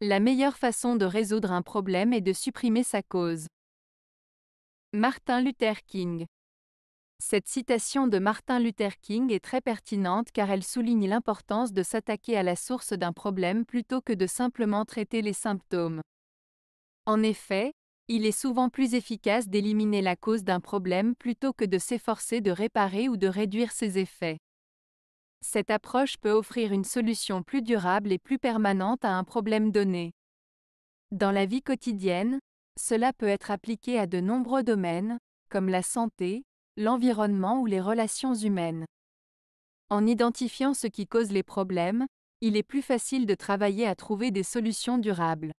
La meilleure façon de résoudre un problème est de supprimer sa cause. Martin Luther King Cette citation de Martin Luther King est très pertinente car elle souligne l'importance de s'attaquer à la source d'un problème plutôt que de simplement traiter les symptômes. En effet, il est souvent plus efficace d'éliminer la cause d'un problème plutôt que de s'efforcer de réparer ou de réduire ses effets cette approche peut offrir une solution plus durable et plus permanente à un problème donné. Dans la vie quotidienne, cela peut être appliqué à de nombreux domaines, comme la santé, l'environnement ou les relations humaines. En identifiant ce qui cause les problèmes, il est plus facile de travailler à trouver des solutions durables.